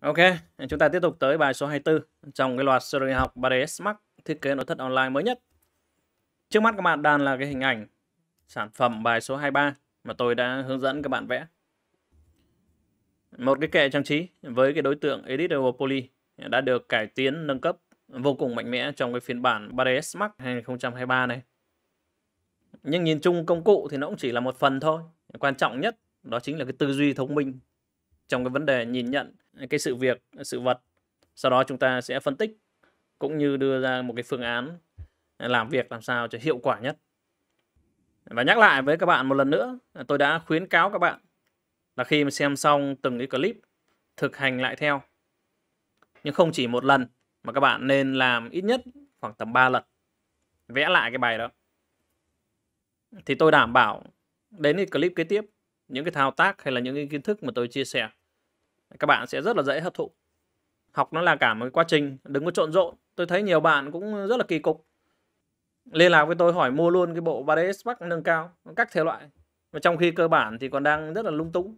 Ok, chúng ta tiếp tục tới bài số 24 trong cái loạt series học 3 Smart thiết kế nội thất online mới nhất. Trước mắt các bạn đang là cái hình ảnh sản phẩm bài số 23 mà tôi đã hướng dẫn các bạn vẽ. Một cái kệ trang trí với cái đối tượng editable poly đã được cải tiến nâng cấp vô cùng mạnh mẽ trong cái phiên bản 3D Smart 2023 này. Nhưng nhìn chung công cụ thì nó cũng chỉ là một phần thôi. Quan trọng nhất đó chính là cái tư duy thông minh trong cái vấn đề nhìn nhận cái sự việc sự vật sau đó chúng ta sẽ phân tích cũng như đưa ra một cái phương án làm việc làm sao cho hiệu quả nhất và nhắc lại với các bạn một lần nữa tôi đã khuyến cáo các bạn là khi mà xem xong từng cái clip thực hành lại theo nhưng không chỉ một lần mà các bạn nên làm ít nhất khoảng tầm 3 lần vẽ lại cái bài đó thì tôi đảm bảo đến cái clip kế tiếp những cái thao tác hay là những cái kiến thức mà tôi chia sẻ các bạn sẽ rất là dễ hấp thụ học nó là cả một quá trình đừng có trộn rộn tôi thấy nhiều bạn cũng rất là kỳ cục liên lạc với tôi hỏi mua luôn cái bộ 3D Spark nâng cao các thể loại mà trong khi cơ bản thì còn đang rất là lung túng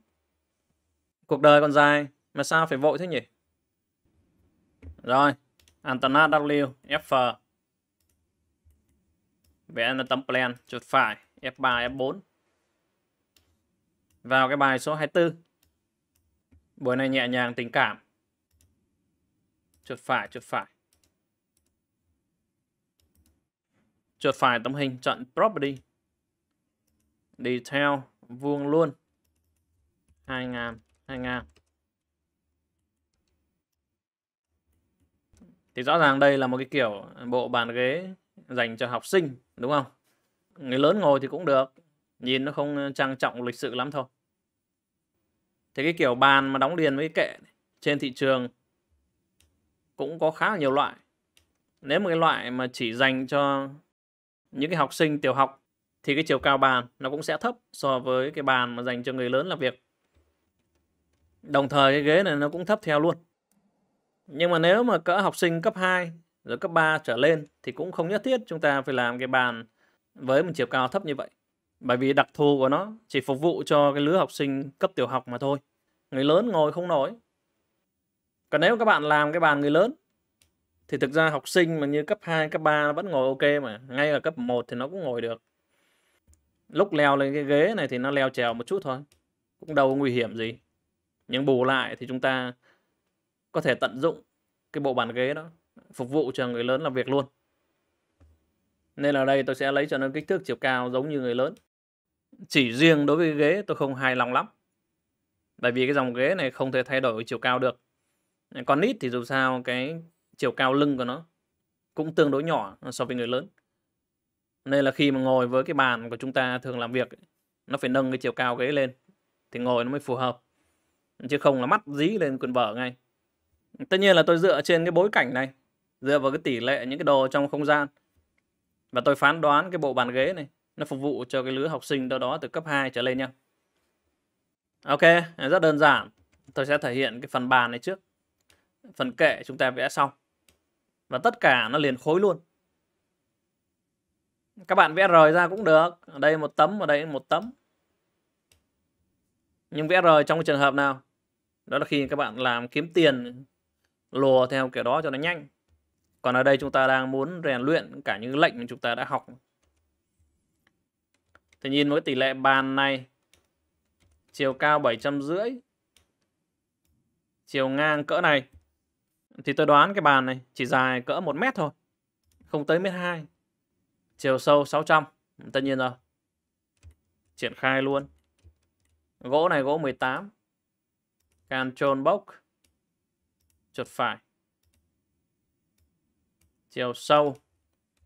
cuộc đời còn dài mà sao phải vội thế nhỉ rồi Antenna W F vẽ là tấm plan chuột phải F3 F4 vào cái bài số 24 Bữa này nhẹ nhàng tình cảm. Chuột phải, chuột phải. Chuột phải tấm hình chọn property. Đi theo vuông luôn. 2 ngàn, 2 ngàn. Thì rõ ràng đây là một cái kiểu bộ bàn ghế dành cho học sinh, đúng không? Người lớn ngồi thì cũng được, nhìn nó không trang trọng lịch sự lắm thôi thế cái kiểu bàn mà đóng liền với kệ trên thị trường cũng có khá là nhiều loại nếu một cái loại mà chỉ dành cho những cái học sinh tiểu học thì cái chiều cao bàn nó cũng sẽ thấp so với cái bàn mà dành cho người lớn làm việc đồng thời cái ghế này nó cũng thấp theo luôn nhưng mà nếu mà cỡ học sinh cấp 2 rồi cấp 3 trở lên thì cũng không nhất thiết chúng ta phải làm cái bàn với một chiều cao thấp như vậy bởi vì đặc thù của nó chỉ phục vụ cho cái lứa học sinh cấp tiểu học mà thôi người lớn ngồi không nổi còn nếu các bạn làm cái bàn người lớn thì thực ra học sinh mà như cấp 2, cấp 3 nó vẫn ngồi ok mà ngay là cấp 1 thì nó cũng ngồi được lúc leo lên cái ghế này thì nó leo trèo một chút thôi cũng đâu có nguy hiểm gì nhưng bù lại thì chúng ta có thể tận dụng cái bộ bàn ghế đó phục vụ cho người lớn làm việc luôn nên là đây tôi sẽ lấy cho nó kích thước chiều cao giống như người lớn chỉ riêng đối với ghế tôi không hài lòng lắm bởi vì cái dòng ghế này không thể thay đổi chiều cao được còn nít thì dù sao cái chiều cao lưng của nó cũng tương đối nhỏ so với người lớn nên là khi mà ngồi với cái bàn của chúng ta thường làm việc nó phải nâng cái chiều cao ghế lên thì ngồi nó mới phù hợp chứ không là mắt dí lên quần vở ngay tất nhiên là tôi dựa trên cái bối cảnh này dựa vào cái tỷ lệ những cái đồ trong không gian và tôi phán đoán cái bộ bàn ghế này nó phục vụ cho cái lứa học sinh đâu đó từ cấp 2 trở lên nha ok rất đơn giản tôi sẽ thể hiện cái phần bàn này trước phần kệ chúng ta vẽ xong và tất cả nó liền khối luôn các bạn vẽ rời ra cũng được ở đây một tấm ở đây một tấm nhưng vẽ rời trong trường hợp nào đó là khi các bạn làm kiếm tiền lùa theo kiểu đó cho nó nhanh còn ở đây chúng ta đang muốn rèn luyện cả những lệnh mà chúng ta đã học thì nhìn với tỷ lệ bàn này chiều cao 750 chiều ngang cỡ này thì tôi đoán cái bàn này chỉ dài cỡ 1 mét thôi không tới mét 2 chiều sâu 600 tất nhiên rồi triển khai luôn gỗ này gỗ 18 Control box chuột phải chiều sâu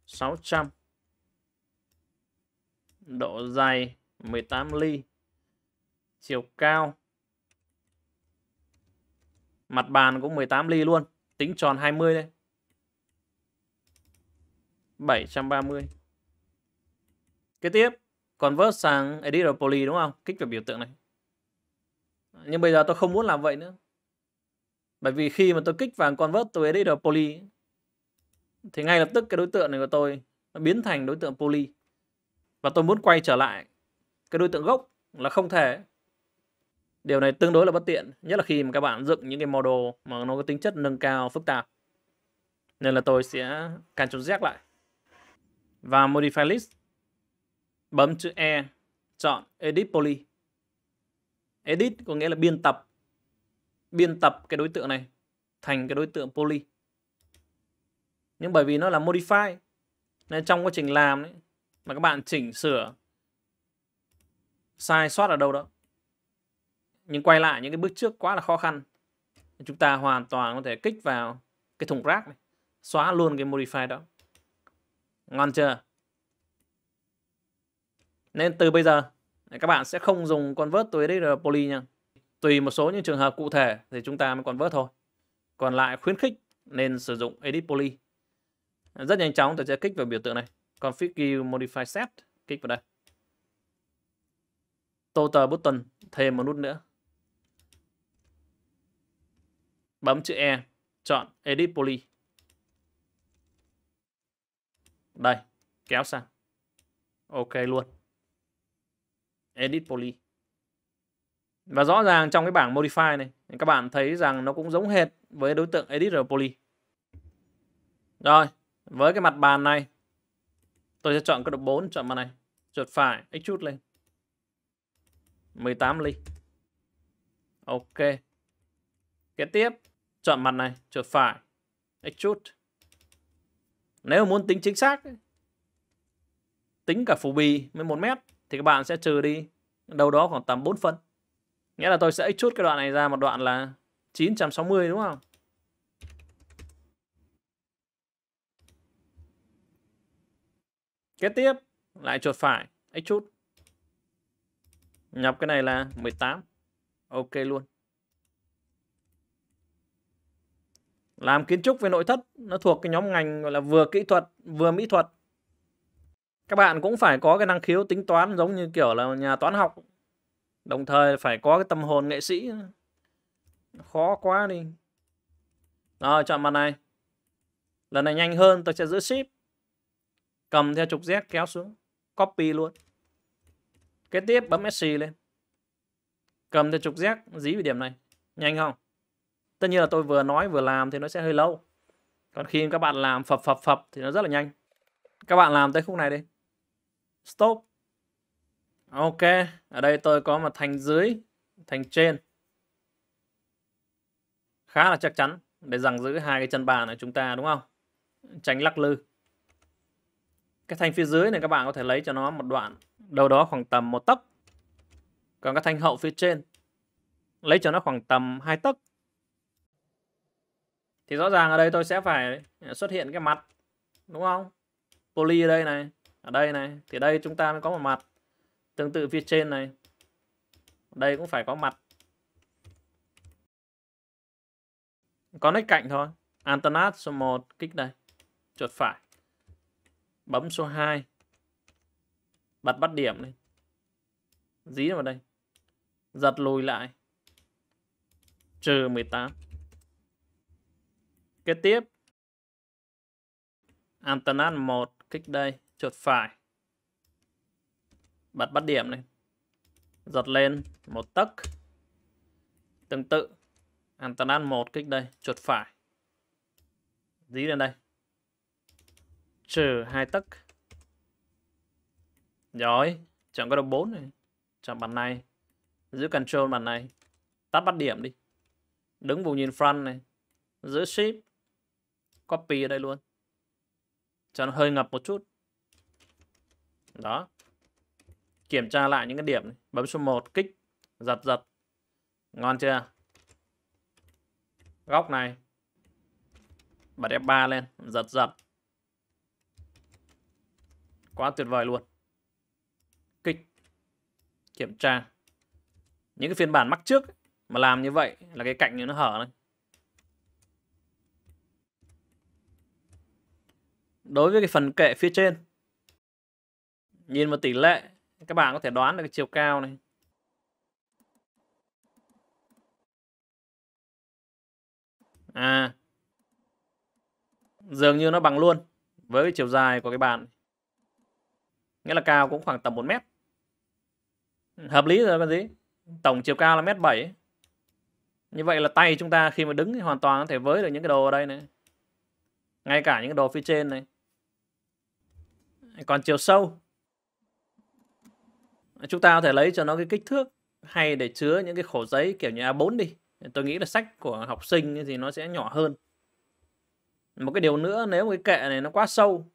600 độ dày 18 ly, chiều cao, mặt bàn cũng 18 ly luôn, tính tròn 20 đây. 730. Kế tiếp, convert sang editor poly đúng không? Kích vào biểu tượng này. Nhưng bây giờ tôi không muốn làm vậy nữa. Bởi vì khi mà tôi kích vào convert to editor poly thì ngay lập tức cái đối tượng này của tôi nó biến thành đối tượng poly và tôi muốn quay trở lại cái đối tượng gốc là không thể điều này tương đối là bất tiện nhất là khi mà các bạn dựng những cái model mà nó có tính chất nâng cao phức tạp nên là tôi sẽ Ctrl Z lại và Modify List bấm chữ E chọn Edit Poly Edit có nghĩa là biên tập biên tập cái đối tượng này thành cái đối tượng poly nhưng bởi vì nó là modify nên trong quá trình làm ấy, mà các bạn chỉnh sửa sai sót ở đâu đó nhưng quay lại những cái bước trước quá là khó khăn chúng ta hoàn toàn có thể kích vào cái thùng rác này xóa luôn cái modify đó ngon chưa nên từ bây giờ các bạn sẽ không dùng convert to edit poly nha tùy một số những trường hợp cụ thể thì chúng ta mới convert thôi còn lại khuyến khích nên sử dụng edit poly rất nhanh chóng tôi sẽ kích vào biểu tượng này Configure modify set kích vào đây total button thêm một nút nữa bấm chữ E chọn edit poly đây kéo sang ok luôn edit poly và rõ ràng trong cái bảng modify này các bạn thấy rằng nó cũng giống hệt với đối tượng edit poly rồi với cái mặt bàn này Tôi sẽ chọn cái độ 4, chọn màn này. Chuột phải, x chút lên. 18 ly. Ok. Kế tiếp, chọn mặt này, chuột phải, x chút. Nếu muốn tính chính xác, tính cả phủ bì mới 11 mét thì các bạn sẽ trừ đi đâu đó khoảng tầm 4 phân. Nghĩa là tôi sẽ x chút cái đoạn này ra một đoạn là 960 đúng không? Kế tiếp lại chuột phải x chút. Nhập cái này là 18. Ok luôn. Làm kiến trúc về nội thất nó thuộc cái nhóm ngành gọi là vừa kỹ thuật vừa mỹ thuật. Các bạn cũng phải có cái năng khiếu tính toán giống như kiểu là nhà toán học. Đồng thời phải có cái tâm hồn nghệ sĩ. Khó quá đi. Rồi chọn màn này. Lần này nhanh hơn tôi sẽ giữ ship cầm theo trục Z kéo xuống copy luôn kế tiếp bấm SC lên cầm theo trục Z dí về điểm này nhanh không tất nhiên là tôi vừa nói vừa làm thì nó sẽ hơi lâu còn khi các bạn làm phập phập phập thì nó rất là nhanh các bạn làm tới khúc này đi stop ok ở đây tôi có một thành dưới thành trên khá là chắc chắn để rằng giữ hai cái chân bàn này chúng ta đúng không tránh lắc lư cái thanh phía dưới này các bạn có thể lấy cho nó một đoạn đâu đó khoảng tầm một tấc còn cái thanh hậu phía trên lấy cho nó khoảng tầm hai tấc thì rõ ràng ở đây tôi sẽ phải xuất hiện cái mặt đúng không poly ở đây này ở đây này thì đây chúng ta mới có một mặt tương tự phía trên này đây cũng phải có mặt có nách cạnh thôi antenna số 1 kích đây chuột phải bấm số 2 bật bắt điểm lên dí vào đây giật lùi lại trừ 18 kế tiếp antenat 1 kích đây chuột phải bật bắt điểm lên, giật lên một tấc tương tự antenat 1 kích đây chuột phải dí lên đây trừ hai tấc rồi chọn cái đầu 4 này chọn bàn này giữ control bàn này tắt bắt điểm đi đứng vùng nhìn front này giữ shift copy ở đây luôn cho nó hơi ngập một chút đó kiểm tra lại những cái điểm này. bấm số 1 kích giật giật ngon chưa góc này bật F3 lên giật giật Quá tuyệt vời luôn. Kích. Kiểm tra. Những cái phiên bản mắc trước mà làm như vậy là cái cạnh này nó hở này. Đối với cái phần kệ phía trên. Nhìn vào tỷ lệ các bạn có thể đoán được cái chiều cao này. À. Dường như nó bằng luôn với cái chiều dài của cái bàn nghĩa là cao cũng khoảng tầm 1 mét hợp lý rồi còn gì tổng chiều cao là mét bảy như vậy là tay chúng ta khi mà đứng thì hoàn toàn có thể với được những cái đồ ở đây này ngay cả những cái đồ phía trên này còn chiều sâu chúng ta có thể lấy cho nó cái kích thước hay để chứa những cái khổ giấy kiểu như A4 đi tôi nghĩ là sách của học sinh thì nó sẽ nhỏ hơn một cái điều nữa nếu cái kệ này nó quá sâu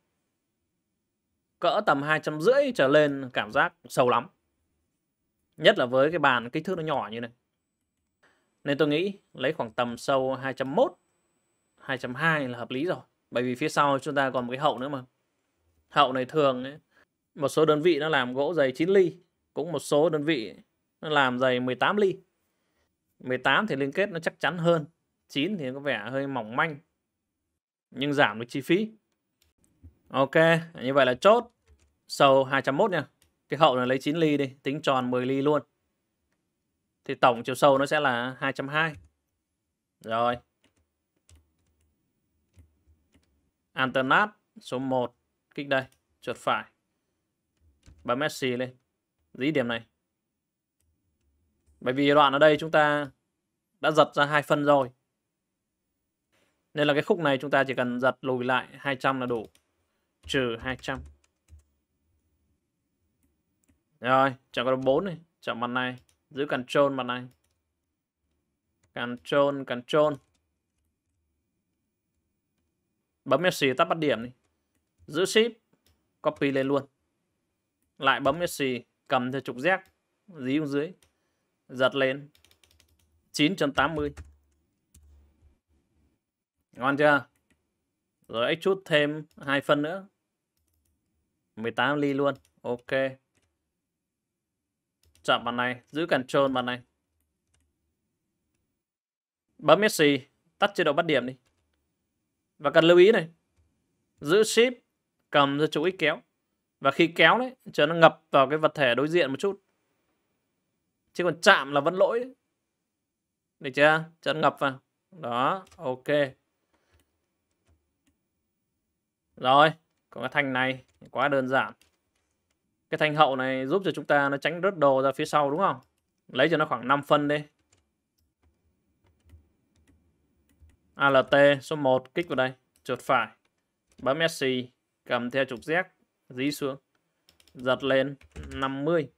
cỡ tầm hai trăm rưỡi trở lên cảm giác sâu lắm nhất là với cái bàn kích thước nó nhỏ như này nên tôi nghĩ lấy khoảng tầm sâu 201 220 là hợp lý rồi bởi vì phía sau chúng ta còn một cái hậu nữa mà hậu này thường ấy, một số đơn vị nó làm gỗ dày 9 ly cũng một số đơn vị nó làm dày 18 ly 18 thì liên kết nó chắc chắn hơn 9 thì có vẻ hơi mỏng manh nhưng giảm được chi phí Ok, như vậy là chốt sầu 201 nha. Cái hậu là lấy 9 ly đi, tính tròn 10 ly luôn. Thì tổng chiều sâu nó sẽ là 220. Rồi. Anternat số 1 kích đây, chuột phải. Bấm Messi lên. Dí điểm này. Bởi vì đoạn ở đây chúng ta đã giật ra hai phân rồi. Nên là cái khúc này chúng ta chỉ cần giật lùi lại 200 là đủ trừ 200 rồi chọn con 4 này chọn mặt này giữ control mặt này control control bấm F tắt bắt điểm đi giữ ship copy lên luôn lại bấm F cầm theo trục Z dí xuống dưới giật lên 9.80 ngon chưa rồi x chút thêm hai phân nữa. 18 ly luôn. Ok. Chọn bàn này, giữ control bàn này. Bấm Messi, tắt chế độ bắt điểm đi. Và cần lưu ý này. Giữ ship cầm ra chỗ ít kéo. Và khi kéo đấy, cho nó ngập vào cái vật thể đối diện một chút. Chứ còn chạm là vẫn lỗi đấy. Được chưa? Cho nó ngập vào. Đó, ok. Rồi, còn cái thanh này quá đơn giản. Cái thanh hậu này giúp cho chúng ta nó tránh rớt đồ ra phía sau đúng không? Lấy cho nó khoảng 5 phân đi. ALT số 1 kích vào đây, chuột phải. Bấm SC, cầm theo trục Z, dí xuống. Giật lên 50.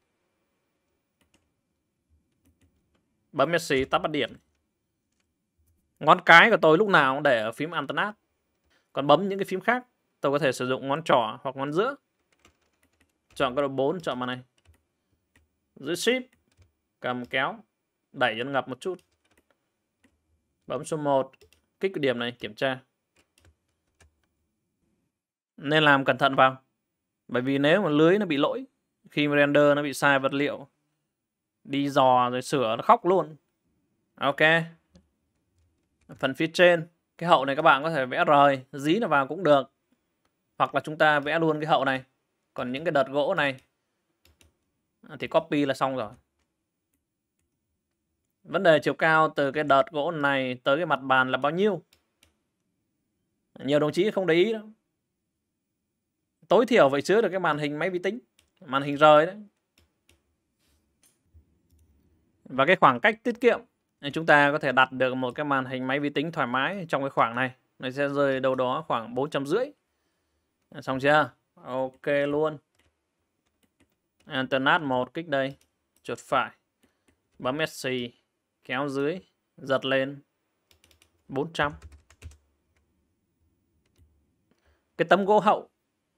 Bấm SC tắt bắt điện. Ngón cái của tôi lúc nào cũng để ở phím Alternate. Còn bấm những cái phím khác Tôi có thể sử dụng ngón trỏ hoặc ngón giữa. Chọn cái độ 4, chọn màn này. Giữ ship cầm kéo, đẩy cho nó ngập một chút. Bấm số 1, kích cái điểm này, kiểm tra. Nên làm cẩn thận vào. Bởi vì nếu mà lưới nó bị lỗi, khi mà render nó bị sai vật liệu, đi dò rồi sửa nó khóc luôn. Ok. Phần phía trên, cái hậu này các bạn có thể vẽ rời, dí nó vào cũng được hoặc là chúng ta vẽ luôn cái hậu này còn những cái đợt gỗ này à, thì copy là xong rồi vấn đề chiều cao từ cái đợt gỗ này tới cái mặt bàn là bao nhiêu nhiều đồng chí không để ý đâu tối thiểu vậy chứa được cái màn hình máy vi tính màn hình rời đấy và cái khoảng cách tiết kiệm chúng ta có thể đặt được một cái màn hình máy vi tính thoải mái trong cái khoảng này nó sẽ rơi đâu đó khoảng bốn trăm rưỡi xong chưa ok luôn alternate một kích đây chuột phải bấm SC kéo dưới giật lên 400 cái tấm gỗ hậu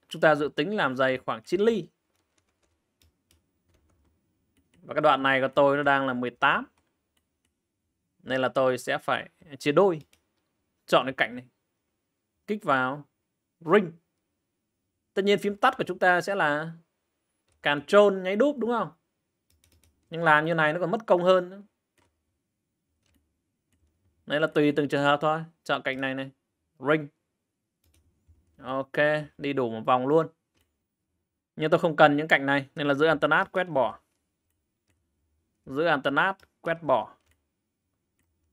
chúng ta dự tính làm dày khoảng 9 ly và cái đoạn này của tôi nó đang là 18 nên là tôi sẽ phải chia đôi chọn cái cạnh này kích vào ring tất nhiên phím tắt của chúng ta sẽ là Ctrl nháy đúp đúng không nhưng làm như này nó còn mất công hơn nữa. Đây là tùy từng trường hợp thôi chọn cạnh này này ring ok đi đủ một vòng luôn nhưng tôi không cần những cạnh này nên là giữ alternate quét bỏ giữ alternate quét bỏ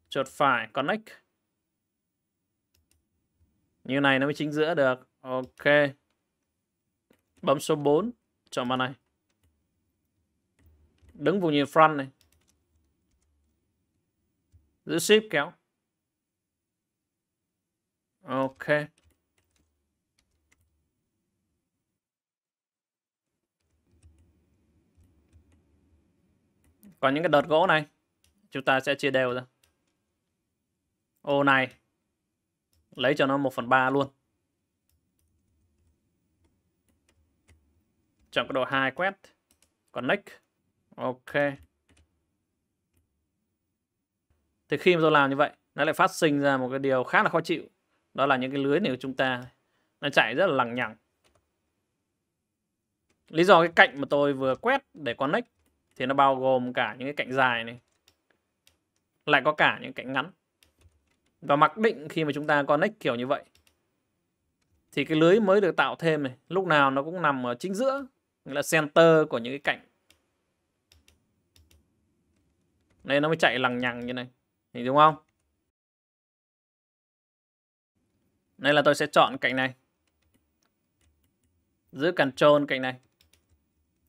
chuột phải connect như này nó mới chính giữa được ok Bấm số 4. Chọn màn này. Đứng vùng nhìn front này. Giữ ship kéo. Ok. Còn những cái đợt gỗ này, chúng ta sẽ chia đều ra. Ô này, lấy cho nó 1 phần 3 luôn. chọn cái đồ hai quét connect ok thì khi mà tôi làm như vậy nó lại phát sinh ra một cái điều khá là khó chịu đó là những cái lưới này của chúng ta nó chạy rất là lằng nhằng lý do cái cạnh mà tôi vừa quét để connect thì nó bao gồm cả những cái cạnh dài này lại có cả những cạnh ngắn và mặc định khi mà chúng ta connect kiểu như vậy thì cái lưới mới được tạo thêm này lúc nào nó cũng nằm ở chính giữa nghĩa là center của những cái cạnh nên nó mới chạy lằng nhằng như này thì đúng không Đây là tôi sẽ chọn cạnh này giữ control cạnh này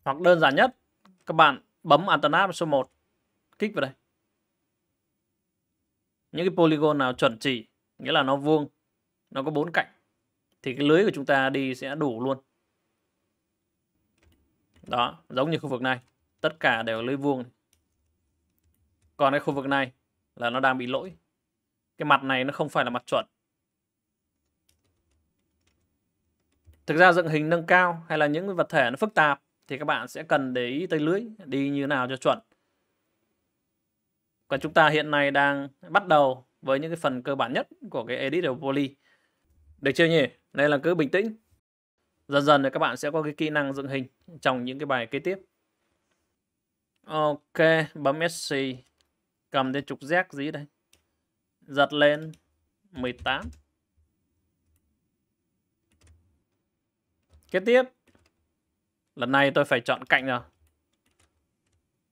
hoặc đơn giản nhất các bạn bấm alternate số 1 kích vào đây những cái polygon nào chuẩn chỉ nghĩa là nó vuông nó có bốn cạnh thì cái lưới của chúng ta đi sẽ đủ luôn đó, giống như khu vực này. Tất cả đều lưới vuông. Còn cái khu vực này là nó đang bị lỗi. Cái mặt này nó không phải là mặt chuẩn. Thực ra dựng hình nâng cao hay là những vật thể nó phức tạp thì các bạn sẽ cần để ý tới lưới đi như nào cho chuẩn. Còn chúng ta hiện nay đang bắt đầu với những cái phần cơ bản nhất của cái edit poly. Được chưa nhỉ? Nên là cứ bình tĩnh, dần dần thì các bạn sẽ có cái kỹ năng dựng hình trong những cái bài kế tiếp ok bấm SC cầm cái trục Z gì đây giật lên 18 kế tiếp lần này tôi phải chọn cạnh rồi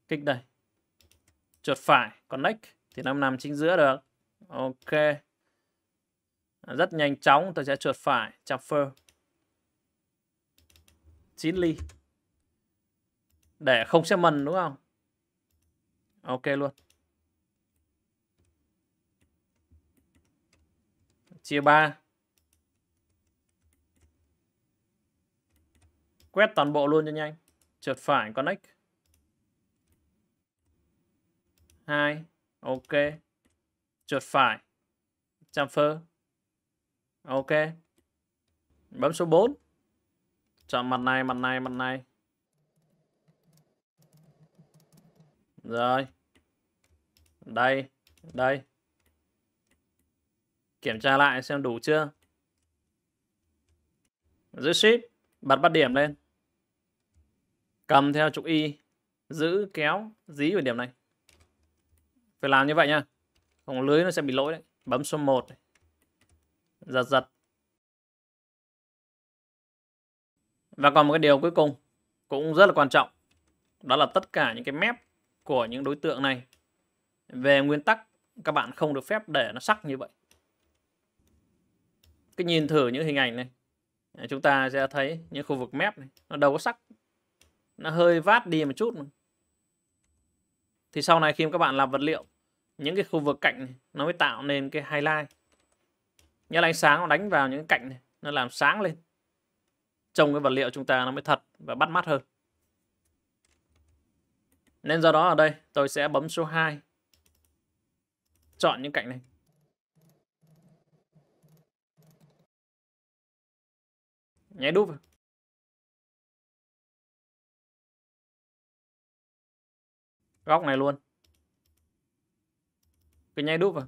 kích đây chuột phải connect thì nó nằm chính giữa được ok rất nhanh chóng tôi sẽ chuột phải transfer 9 ly để không xem mần đúng không ok luôn chia 3 quét toàn bộ luôn cho nhanh trượt phải connect 2 ok trượt phải transfer ok bấm số 4 Chọn mặt này, mặt này, mặt này. Rồi. Đây, đây. Kiểm tra lại xem đủ chưa. Giữ ship, bật bắt điểm lên. Cầm theo trục Y, giữ kéo, dí vào điểm này. Phải làm như vậy nha. Không lưới nó sẽ bị lỗi đấy. Bấm số 1. Giật giật. Và còn một cái điều cuối cùng cũng rất là quan trọng. Đó là tất cả những cái mép của những đối tượng này. Về nguyên tắc các bạn không được phép để nó sắc như vậy. cái nhìn thử những hình ảnh này. Chúng ta sẽ thấy những khu vực mép này. Nó đâu có sắc. Nó hơi vát đi một chút. Mà. Thì sau này khi mà các bạn làm vật liệu. Những cái khu vực cạnh này, nó mới tạo nên cái highlight. Nghĩa là ánh sáng nó đánh vào những cạnh này. Nó làm sáng lên trông cái vật liệu chúng ta nó mới thật và bắt mắt hơn nên do đó ở đây tôi sẽ bấm số 2 chọn những cạnh này nháy đúp vào góc này luôn cứ nháy đúp vào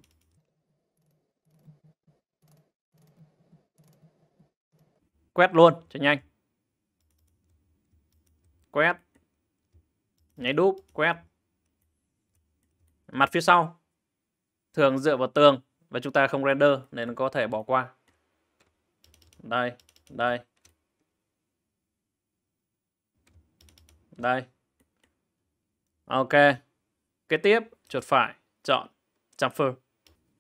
quét luôn cho nhanh quét nháy đúp quét mặt phía sau thường dựa vào tường và chúng ta không render nên có thể bỏ qua đây đây đây ok kế tiếp chuột phải chọn chamfer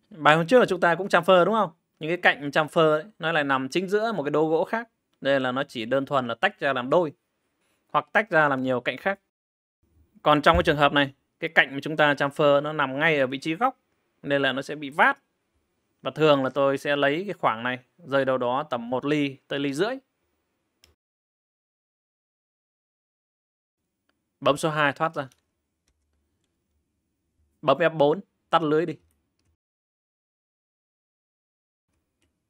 bài hôm trước là chúng ta cũng chamfer đúng không những cái cạnh chamfer ấy, nó lại nằm chính giữa một cái đố gỗ khác đây là nó chỉ đơn thuần là tách ra làm đôi hoặc tách ra làm nhiều cạnh khác còn trong cái trường hợp này cái cạnh mà chúng ta chamfer nó nằm ngay ở vị trí góc nên là nó sẽ bị vát và thường là tôi sẽ lấy cái khoảng này rơi đâu đó tầm 1 ly tới ly rưỡi bấm số 2 thoát ra bấm F4 tắt lưới đi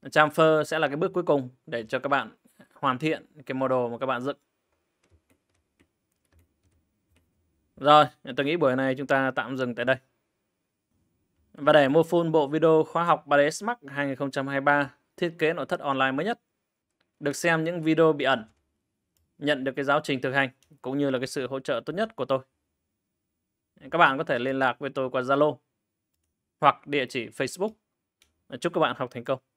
Transfer sẽ là cái bước cuối cùng để cho các bạn hoàn thiện cái model mà các bạn dựng. Rồi, tôi nghĩ buổi này chúng ta tạm dừng tại đây. Và để mua full bộ video khóa học 3D Smart 2023 thiết kế nội thất online mới nhất, được xem những video bị ẩn, nhận được cái giáo trình thực hành cũng như là cái sự hỗ trợ tốt nhất của tôi. Các bạn có thể liên lạc với tôi qua Zalo hoặc địa chỉ Facebook. Chúc các bạn học thành công.